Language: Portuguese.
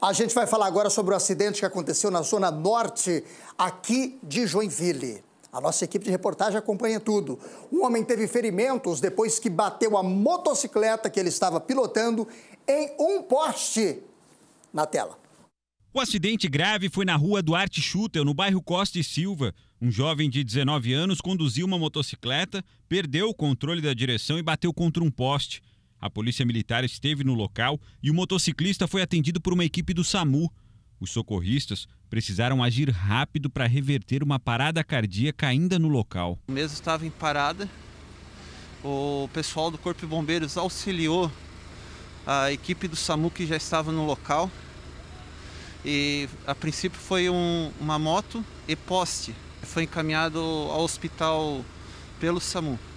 A gente vai falar agora sobre o acidente que aconteceu na zona norte aqui de Joinville. A nossa equipe de reportagem acompanha tudo. Um homem teve ferimentos depois que bateu a motocicleta que ele estava pilotando em um poste. Na tela. O acidente grave foi na rua Duarte Schutel, no bairro Costa e Silva. Um jovem de 19 anos conduziu uma motocicleta, perdeu o controle da direção e bateu contra um poste. A polícia militar esteve no local e o motociclista foi atendido por uma equipe do SAMU. Os socorristas precisaram agir rápido para reverter uma parada cardíaca ainda no local. O mesmo estava em parada. O pessoal do Corpo de Bombeiros auxiliou a equipe do SAMU que já estava no local. E a princípio foi um, uma moto e poste. Foi encaminhado ao hospital pelo SAMU.